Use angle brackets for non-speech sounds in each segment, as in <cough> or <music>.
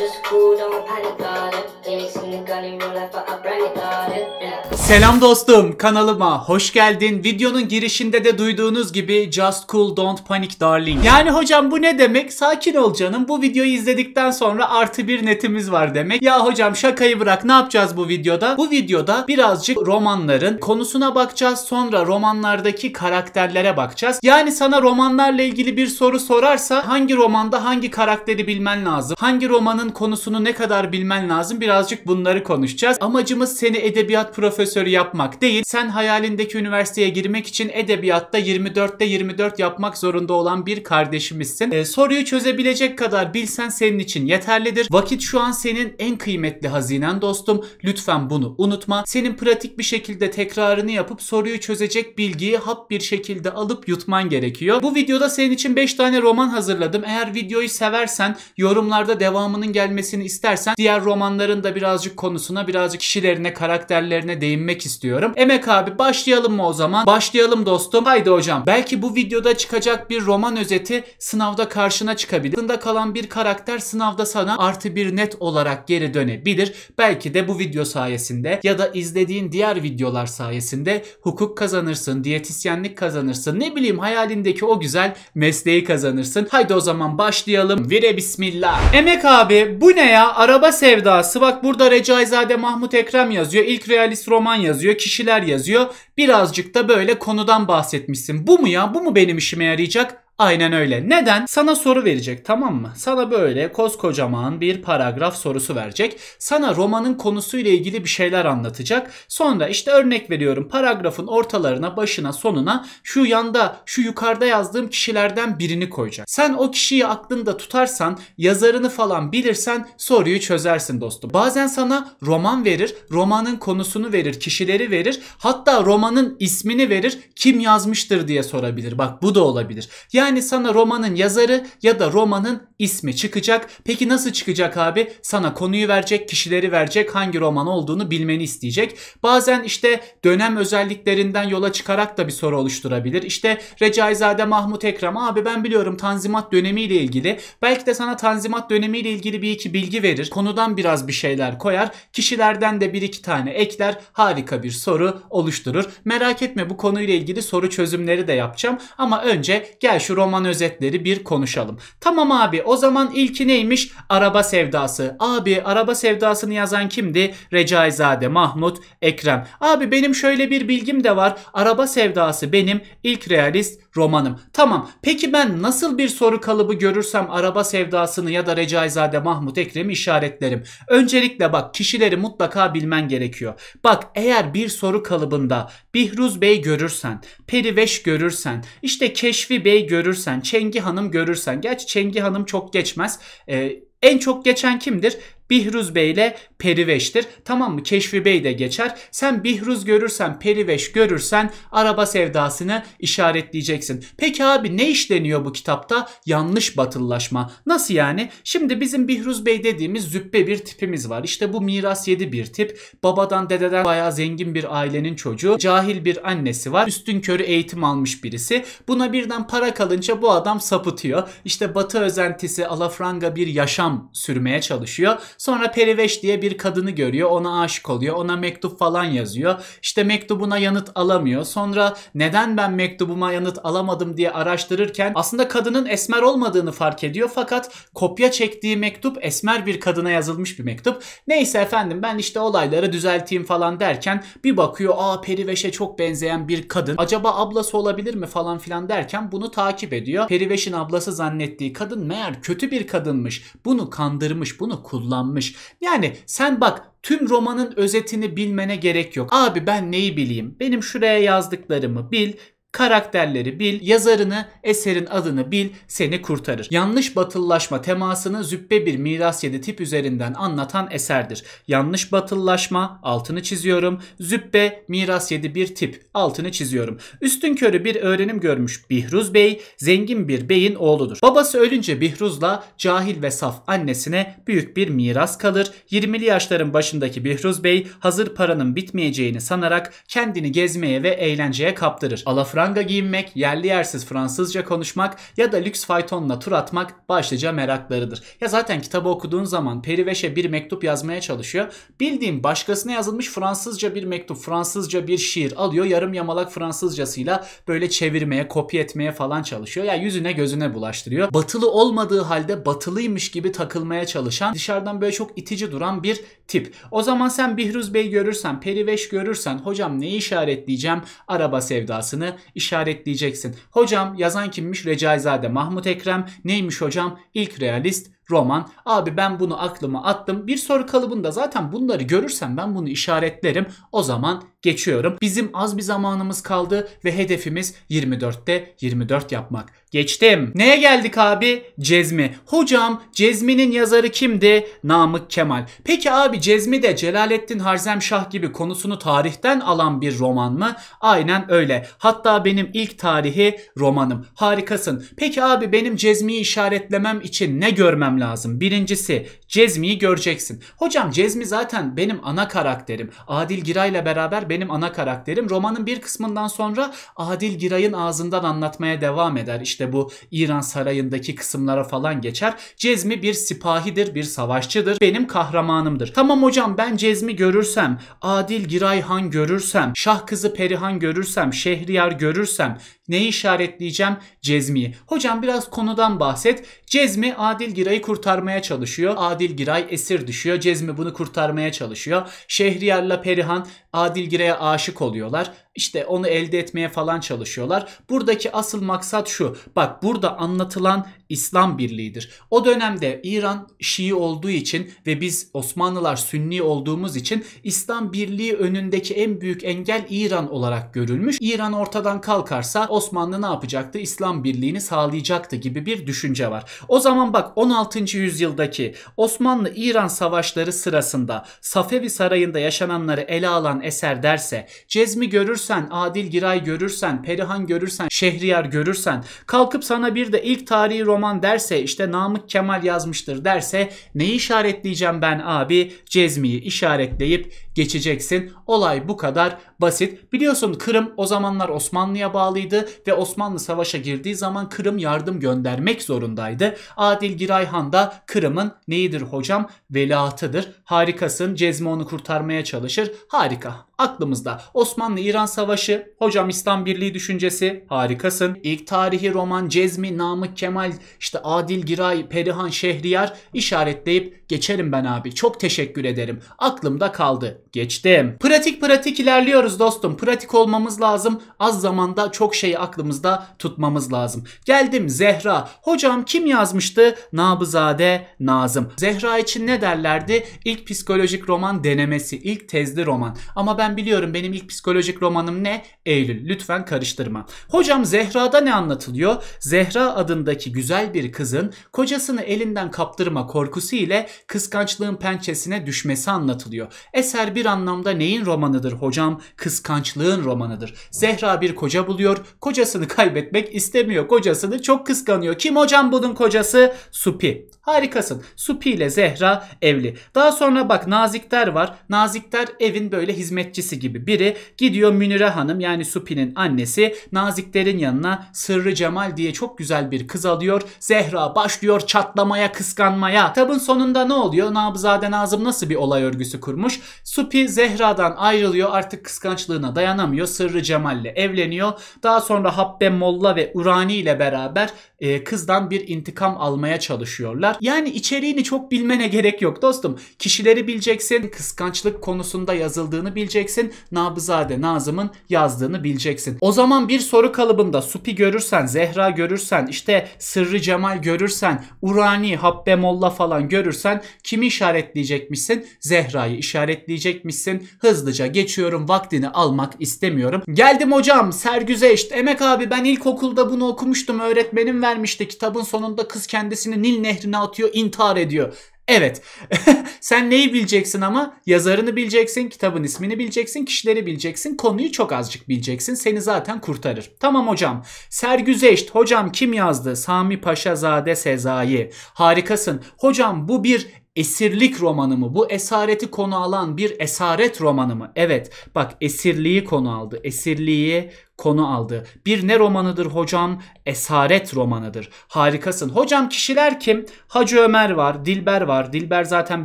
just cool, don't panic, darling. it. Things in the gunny, roll out but I brandy, got it. Yeah. Selam dostum kanalıma hoş geldin. Videonun girişinde de duyduğunuz gibi Just Cool Don't Panic Darling. Yani hocam bu ne demek? Sakin ol canım bu videoyu izledikten sonra artı bir netimiz var demek. Ya hocam şakayı bırak ne yapacağız bu videoda? Bu videoda birazcık romanların konusuna bakacağız sonra romanlardaki karakterlere bakacağız. Yani sana romanlarla ilgili bir soru sorarsa hangi romanda hangi karakteri bilmen lazım? Hangi romanın konusunu ne kadar bilmen lazım? Birazcık bunları konuşacağız. Amacımız seni edebiyat profesörü profesörü yapmak değil, sen hayalindeki üniversiteye girmek için edebiyatta 24'te 24 yapmak zorunda olan bir kardeşimizsin. E, soruyu çözebilecek kadar bilsen senin için yeterlidir. Vakit şu an senin en kıymetli hazinen dostum. Lütfen bunu unutma. Senin pratik bir şekilde tekrarını yapıp soruyu çözecek bilgiyi hap bir şekilde alıp yutman gerekiyor. Bu videoda senin için 5 tane roman hazırladım. Eğer videoyu seversen yorumlarda devamının gelmesini istersen diğer romanların da birazcık konusuna, birazcık kişilerine, karakterlerine değinme girmek istiyorum. Emek abi başlayalım mı o zaman? Başlayalım dostum. Haydi hocam. Belki bu videoda çıkacak bir roman özeti sınavda karşına çıkabilir. Sınavda kalan bir karakter sınavda sana artı bir net olarak geri dönebilir. Belki de bu video sayesinde ya da izlediğin diğer videolar sayesinde hukuk kazanırsın, diyetisyenlik kazanırsın, ne bileyim hayalindeki o güzel mesleği kazanırsın. Haydi o zaman başlayalım. Vire bismillah. Emek abi bu ne ya? Araba sevdası. Bak burada Recaizade Mahmut Ekrem yazıyor. İlk realist roman yazıyor, kişiler yazıyor. Birazcık da böyle konudan bahsetmişsin. Bu mu ya? Bu mu benim işime yarayacak? Aynen öyle. Neden? Sana soru verecek tamam mı? Sana böyle koskocaman bir paragraf sorusu verecek. Sana romanın konusuyla ilgili bir şeyler anlatacak. Sonra işte örnek veriyorum paragrafın ortalarına, başına, sonuna şu yanda, şu yukarıda yazdığım kişilerden birini koyacak. Sen o kişiyi aklında tutarsan, yazarını falan bilirsen soruyu çözersin dostum. Bazen sana roman verir, romanın konusunu verir, kişileri verir. Hatta romanın ismini verir, kim yazmıştır diye sorabilir. Bak bu da olabilir. Yani yani sana romanın yazarı ya da romanın ismi çıkacak. Peki nasıl çıkacak abi? Sana konuyu verecek, kişileri verecek, hangi roman olduğunu bilmeni isteyecek. Bazen işte dönem özelliklerinden yola çıkarak da bir soru oluşturabilir. İşte Recaizade Mahmut Ekrem abi ben biliyorum Tanzimat dönemi ile ilgili. Belki de sana Tanzimat dönemi ile ilgili bir iki bilgi verir. Konudan biraz bir şeyler koyar. Kişilerden de bir iki tane ekler. Harika bir soru oluşturur. Merak etme bu konuyla ilgili soru çözümleri de yapacağım. Ama önce gel şu roman özetleri bir konuşalım. Tamam abi o zaman ilki neymiş? Araba sevdası. Abi araba sevdasını yazan kimdi? Recaizade Mahmut Ekrem. Abi benim şöyle bir bilgim de var. Araba sevdası benim ilk realist romanım. Tamam peki ben nasıl bir soru kalıbı görürsem araba sevdasını ya da Recaizade Mahmut Ekrem'i işaretlerim. Öncelikle bak kişileri mutlaka bilmen gerekiyor. Bak eğer bir soru kalıbında Bihruz Bey görürsen, Periveş görürsen, işte Keşfi Bey görürsen görürsen, Çengi Hanım görürsen. Gerçi Çengi Hanım çok geçmez. Ee, en çok geçen kimdir? Bihruz Bey ile Periveş'tir. Tamam mı? Keşfi Bey de geçer. Sen Bihruz görürsen, Periveş görürsen araba sevdasını işaretleyeceksin. Peki abi ne işleniyor bu kitapta? Yanlış batıllaşma? Nasıl yani? Şimdi bizim Bihruz Bey dediğimiz züppe bir tipimiz var. İşte bu miras yedi bir tip. Babadan dededen bayağı zengin bir ailenin çocuğu. Cahil bir annesi var. Üstün körü eğitim almış birisi. Buna birden para kalınca bu adam sapıtıyor. İşte batı özentisi alafranga bir yaşam sürmeye çalışıyor. Sonra Periveş diye bir kadını görüyor. Ona aşık oluyor. Ona mektup falan yazıyor. İşte mektubuna yanıt alamıyor. Sonra neden ben mektubuma yanıt alamadım diye araştırırken aslında kadının esmer olmadığını fark ediyor. Fakat kopya çektiği mektup esmer bir kadına yazılmış bir mektup. Neyse efendim ben işte olayları düzelteyim falan derken bir bakıyor aa Periveş'e çok benzeyen bir kadın. Acaba ablası olabilir mi falan filan derken bunu takip ediyor. Periveş'in ablası zannettiği kadın meğer kötü bir kadınmış. Bunu kandırmış, bunu kullanmış tanımlanmış. Yani sen bak tüm romanın özetini bilmene gerek yok. Abi ben neyi bileyim? Benim şuraya yazdıklarımı bil Karakterleri bil, yazarını, eserin adını bil, seni kurtarır. Yanlış batıllaşma temasını züppe bir miras yedi tip üzerinden anlatan eserdir. Yanlış batıllaşma, altını çiziyorum. Züppe miras yedi bir tip, altını çiziyorum. Üstün körü bir öğrenim görmüş Bihruz Bey, zengin bir beyin oğludur. Babası ölünce Bihruz'la cahil ve saf annesine büyük bir miras kalır. 20'li yaşların başındaki Bihruz Bey hazır paranın bitmeyeceğini sanarak kendini gezmeye ve eğlenceye kaptırır. Alafra pranga giyinmek, yerli yersiz Fransızca konuşmak ya da lüks faytonla tur atmak başlıca meraklarıdır. Ya zaten kitabı okuduğun zaman Periveş'e bir mektup yazmaya çalışıyor. Bildiğim başkasına yazılmış Fransızca bir mektup, Fransızca bir şiir alıyor. Yarım yamalak Fransızcasıyla böyle çevirmeye, kopya etmeye falan çalışıyor. Ya yani yüzüne gözüne bulaştırıyor. Batılı olmadığı halde batılıymış gibi takılmaya çalışan, dışarıdan böyle çok itici duran bir tip. O zaman sen Bihruz Bey görürsen, Periveş görürsen hocam neyi işaretleyeceğim? Araba sevdasını işaretleyeceksin. Hocam yazan kimmiş? Recaizade Mahmut Ekrem. Neymiş hocam? İlk realist roman. Abi ben bunu aklıma attım. Bir soru kalıbında zaten bunları görürsem ben bunu işaretlerim. O zaman geçiyorum. Bizim az bir zamanımız kaldı ve hedefimiz 24'te 24 yapmak. Geçtim. Neye geldik abi? Cezmi. Hocam Cezmi'nin yazarı kimdi? Namık Kemal. Peki abi Cezmi de Celalettin Harzemşah gibi konusunu tarihten alan bir roman mı? Aynen öyle. Hatta benim ilk tarihi romanım. Harikasın. Peki abi benim Cezmi'yi işaretlemem için ne görmem lazım? Birincisi Cezmi'yi göreceksin. Hocam Cezmi zaten benim ana karakterim. Adil Giray'la beraber benim ana karakterim. Romanın bir kısmından sonra Adil Giray'ın ağzından anlatmaya devam eder. İşte işte bu İran sarayındaki kısımlara falan geçer. Cezmi bir sipahidir, bir savaşçıdır. Benim kahramanımdır. Tamam hocam ben Cezmi görürsem, Adil Girayhan görürsem, Şah kızı Perihan görürsem, Şehriyar görürsem neyi işaretleyeceğim? Cezmi'yi. Hocam biraz konudan bahset. Cezmi Adil Giray'ı kurtarmaya çalışıyor. Adil Giray esir düşüyor. Cezmi bunu kurtarmaya çalışıyor. Şehriyar'la Perihan Adil Giray'a aşık oluyorlar. İşte onu elde etmeye falan çalışıyorlar. Buradaki asıl maksat şu. Bak burada anlatılan İslam Birliği'dir. O dönemde İran Şii olduğu için ve biz Osmanlılar Sünni olduğumuz için İslam Birliği önündeki en büyük engel İran olarak görülmüş. İran ortadan kalkarsa Osmanlı ne yapacaktı? İslam Birliği'ni sağlayacaktı gibi bir düşünce var. O zaman bak 16. yüzyıldaki Osmanlı-İran savaşları sırasında Safevi Sarayı'nda yaşananları ele alan eser derse Cezmi görürsen, Adil Giray görürsen, Perihan görürsen, Şehriyar görürsen kalkıp sana bir de ilk tarihi roman roman derse işte Namık Kemal yazmıştır derse neyi işaretleyeceğim ben abi? Cezmiyi işaretleyip geçeceksin. Olay bu kadar basit. Biliyorsun Kırım o zamanlar Osmanlı'ya bağlıydı ve Osmanlı savaşa girdiği zaman Kırım yardım göndermek zorundaydı. Adil Girayhan da Kırım'ın neyidir hocam? Veliahtıdır. Harikasın. Cezmi onu kurtarmaya çalışır. Harika. Aklımızda Osmanlı-İran Savaşı, hocam İslam Birliği düşüncesi harikasın. İlk tarihi roman Cezmi, Namık Kemal, işte Adil Giray, Perihan Şehriyar işaretleyip Geçerim ben abi. Çok teşekkür ederim. Aklımda kaldı. Geçtim. Pratik pratik ilerliyoruz dostum. Pratik olmamız lazım. Az zamanda çok şeyi aklımızda tutmamız lazım. Geldim Zehra. Hocam kim yazmıştı? Nabızade Nazım. Zehra için ne derlerdi? İlk psikolojik roman denemesi. ilk tezli roman. Ama ben biliyorum benim ilk psikolojik romanım ne? Eylül. Lütfen karıştırma. Hocam Zehra'da ne anlatılıyor? Zehra adındaki güzel bir kızın kocasını elinden kaptırma korkusu ile kıskançlığın pençesine düşmesi anlatılıyor. Eser bir anlamda neyin romanıdır hocam? Kıskançlığın romanıdır. Zehra bir koca buluyor. Kocasını kaybetmek istemiyor. Kocasını çok kıskanıyor. Kim hocam bunun kocası? Supi. Harikasın. Supi ile Zehra evli. Daha sonra bak Nazikler var. Nazikler evin böyle hizmetçisi gibi biri. Gidiyor Münire Hanım yani Supi'nin annesi Naziklerin yanına Sırrı Cemal diye çok güzel bir kız alıyor. Zehra başlıyor çatlamaya, kıskanmaya. Kitabın sonunda ne oluyor? Nabızade Nazım nasıl bir olay örgüsü kurmuş? Supi Zehra'dan ayrılıyor artık kıskançlığına dayanamıyor. Sırrı Cemal'le evleniyor. Daha sonra Habbe Molla ve Urani ile beraber e, kızdan bir intikam almaya çalışıyorlar. Yani içeriğini çok bilmene gerek yok dostum. Kişileri bileceksin, kıskançlık konusunda yazıldığını bileceksin, Nabızade Nazım'ın yazdığını bileceksin. O zaman bir soru kalıbında Supi görürsen, Zehra görürsen, işte Sırrı Cemal görürsen, Urani, Habbe Molla falan görürsen kimi işaretleyecekmişsin? Zehra'yı işaretleyecekmişsin. Hızlıca geçiyorum vaktini almak istemiyorum. Geldim hocam sergüzeşt. Emek abi ben ilkokulda bunu okumuştum. Öğretmenim vermişti. Kitabın sonunda kız kendisini Nil nehrine atıyor intihar ediyor. Evet. <laughs> Sen neyi bileceksin ama? Yazarını bileceksin, kitabın ismini bileceksin, kişileri bileceksin, konuyu çok azıcık bileceksin. Seni zaten kurtarır. Tamam hocam. Sergüzeşt. Hocam kim yazdı? Sami Paşazade Sezai. Harikasın. Hocam bu bir esirlik romanı mı? Bu esareti konu alan bir esaret romanı mı? Evet. Bak esirliği konu aldı. Esirliği konu aldı. Bir ne romanıdır hocam? Esaret romanıdır. Harikasın. Hocam kişiler kim? Hacı Ömer var, Dilber var. Dilber zaten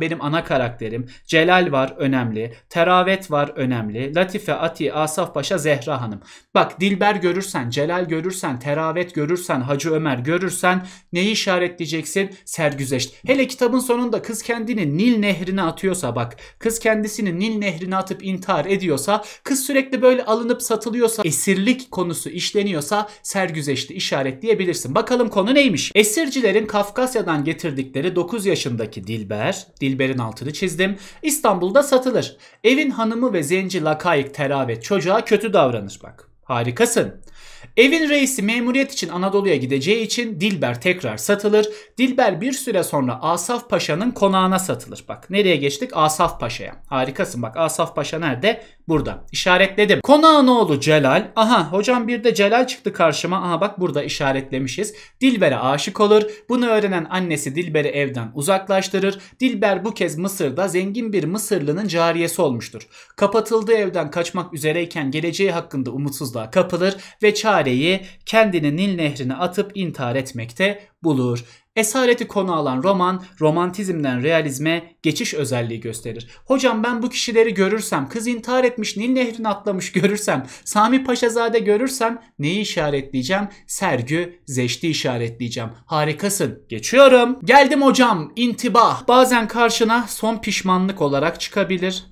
benim ana karakterim. Celal var, önemli. Teravet var, önemli. Latife, Ati, Asaf Paşa, Zehra Hanım. Bak Dilber görürsen, Celal görürsen, Teravet görürsen, Hacı Ömer görürsen neyi işaretleyeceksin? Sergüzeşt. Hele kitabın sonunda kız kendini Nil nehrine atıyorsa bak. Kız kendisini Nil nehrine atıp intihar ediyorsa, kız sürekli böyle alınıp satılıyorsa esirli özgürlük konusu işleniyorsa sergüzeşte işaretleyebilirsin. Bakalım konu neymiş? Esircilerin Kafkasya'dan getirdikleri 9 yaşındaki Dilber, Dilber'in altını çizdim, İstanbul'da satılır. Evin hanımı ve zenci lakayık teravet çocuğa kötü davranır bak. Harikasın. Evin reisi memuriyet için Anadolu'ya gideceği için Dilber tekrar satılır. Dilber bir süre sonra Asaf Paşa'nın konağına satılır. Bak nereye geçtik? Asaf Paşa'ya. Harikasın bak Asaf Paşa nerede? Burada. İşaretledim. Konağın oğlu Celal. Aha hocam bir de Celal çıktı karşıma. Aha bak burada işaretlemişiz. Dilber'e aşık olur. Bunu öğrenen annesi Dilber'i evden uzaklaştırır. Dilber bu kez Mısır'da zengin bir Mısırlı'nın cariyesi olmuştur. Kapatıldığı evden kaçmak üzereyken geleceği hakkında umutsuzluğa kapılır ve çare Sare'yi kendini Nil nehrine atıp intihar etmekte bulur. Esareti konu alan roman, romantizmden realizme geçiş özelliği gösterir. Hocam ben bu kişileri görürsem, kız intihar etmiş, Nil nehrine atlamış görürsem, Sami Paşazade görürsem neyi işaretleyeceğim? Sergü Zeşti işaretleyeceğim. Harikasın. Geçiyorum. Geldim hocam. İntibah. Bazen karşına son pişmanlık olarak çıkabilir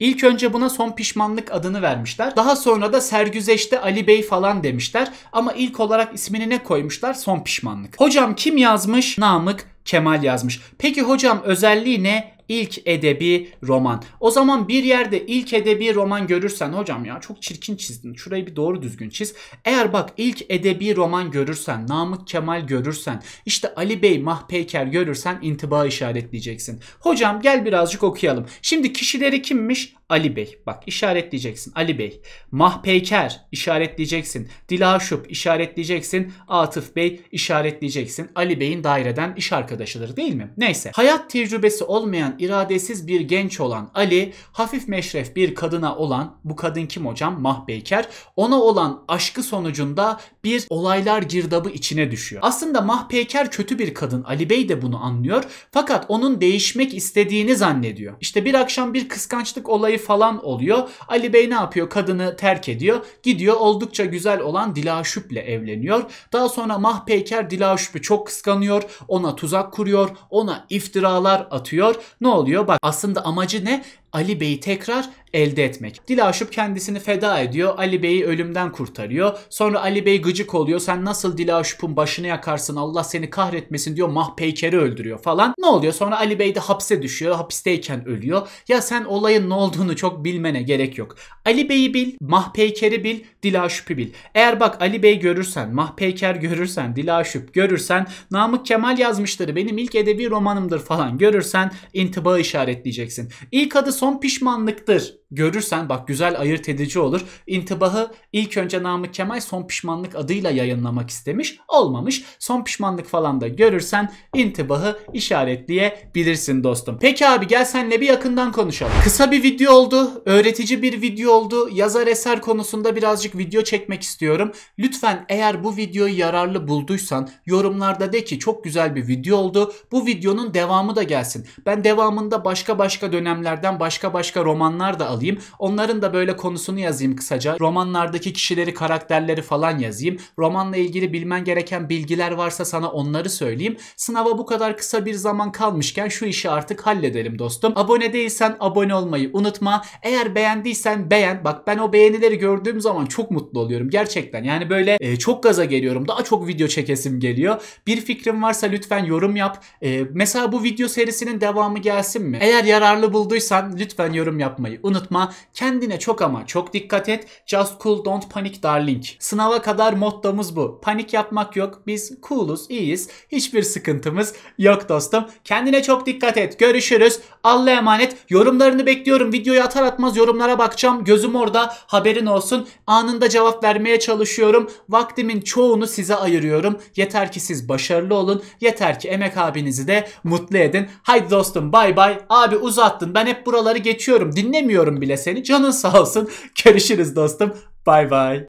İlk önce buna son pişmanlık adını vermişler. Daha sonra da sergüzeşte Ali Bey falan demişler. Ama ilk olarak ismini ne koymuşlar? Son pişmanlık. Hocam kim yazmış? Namık Kemal yazmış. Peki hocam özelliği ne? ilk edebi roman. O zaman bir yerde ilk edebi roman görürsen hocam ya çok çirkin çizdin. Şurayı bir doğru düzgün çiz. Eğer bak ilk edebi roman görürsen, Namık Kemal görürsen, işte Ali Bey Mahpeyker görürsen intiba işaretleyeceksin. Hocam gel birazcık okuyalım. Şimdi kişileri kimmiş? Ali Bey. Bak işaretleyeceksin Ali Bey. Mahpeyker işaretleyeceksin. Dilaşup işaretleyeceksin. Atıf Bey işaretleyeceksin. Ali Bey'in daireden iş arkadaşıdır değil mi? Neyse. Hayat tecrübesi olmayan iradesiz bir genç olan Ali hafif meşref bir kadına olan bu kadın kim hocam? Mahpeyker. Ona olan aşkı sonucunda bir olaylar girdabı içine düşüyor. Aslında Mahpeyker kötü bir kadın. Ali Bey de bunu anlıyor. Fakat onun değişmek istediğini zannediyor. İşte bir akşam bir kıskançlık olayı falan oluyor. Ali Bey ne yapıyor? Kadını terk ediyor. Gidiyor oldukça güzel olan ile evleniyor. Daha sonra Mahpeyker Dilaşüp'ü çok kıskanıyor. Ona tuzak kuruyor. Ona iftiralar atıyor. Ne oluyor? Bak aslında amacı ne? Ali Bey'i tekrar elde etmek. Dilaşup kendisini feda ediyor. Ali Bey'i ölümden kurtarıyor. Sonra Ali Bey gıcık oluyor. Sen nasıl Dilaşup'un başını yakarsın Allah seni kahretmesin diyor. Mahpeyker'i öldürüyor falan. Ne oluyor? Sonra Ali Bey de hapse düşüyor. Hapisteyken ölüyor. Ya sen olayın ne olduğunu çok bilmene gerek yok. Ali Bey'i bil, Mahpeyker'i bil, Dilaşup'u bil. Eğer bak Ali Bey görürsen, Mahpeyker görürsen, Dilaşup görürsen, Namık Kemal yazmışları benim ilk edebi romanımdır falan görürsen intiba işaretleyeceksin. İlk adı son pişmanlıktır görürsen bak güzel ayırt edici olur. İntibahı ilk önce Namık Kemal son pişmanlık adıyla yayınlamak istemiş. Olmamış. Son pişmanlık falan da görürsen intibahı işaretleyebilirsin dostum. Peki abi gel senle bir yakından konuşalım. Kısa bir video oldu. Öğretici bir video oldu. Yazar eser konusunda birazcık video çekmek istiyorum. Lütfen eğer bu videoyu yararlı bulduysan yorumlarda de ki çok güzel bir video oldu. Bu videonun devamı da gelsin. Ben devamında başka başka dönemlerden başka başka romanlar da alacağım alayım. Onların da böyle konusunu yazayım kısaca. Romanlardaki kişileri, karakterleri falan yazayım. Romanla ilgili bilmen gereken bilgiler varsa sana onları söyleyeyim. Sınava bu kadar kısa bir zaman kalmışken şu işi artık halledelim dostum. Abone değilsen abone olmayı unutma. Eğer beğendiysen beğen. Bak ben o beğenileri gördüğüm zaman çok mutlu oluyorum gerçekten. Yani böyle e, çok gaza geliyorum. Daha çok video çekesim geliyor. Bir fikrim varsa lütfen yorum yap. E, mesela bu video serisinin devamı gelsin mi? Eğer yararlı bulduysan lütfen yorum yapmayı unutma unutma. Kendine çok ama çok dikkat et. Just cool don't panic darling. Sınava kadar mottomuz bu. Panik yapmak yok. Biz cooluz, iyiyiz. Hiçbir sıkıntımız yok dostum. Kendine çok dikkat et. Görüşürüz. Allah'a emanet. Yorumlarını bekliyorum. Videoyu atar atmaz yorumlara bakacağım. Gözüm orada. Haberin olsun. Anında cevap vermeye çalışıyorum. Vaktimin çoğunu size ayırıyorum. Yeter ki siz başarılı olun. Yeter ki emek abinizi de mutlu edin. Haydi dostum bay bay. Abi uzattın. Ben hep buraları geçiyorum. Dinlemiyorum bile seni. Canın sağ olsun. Görüşürüz dostum. Bay bay.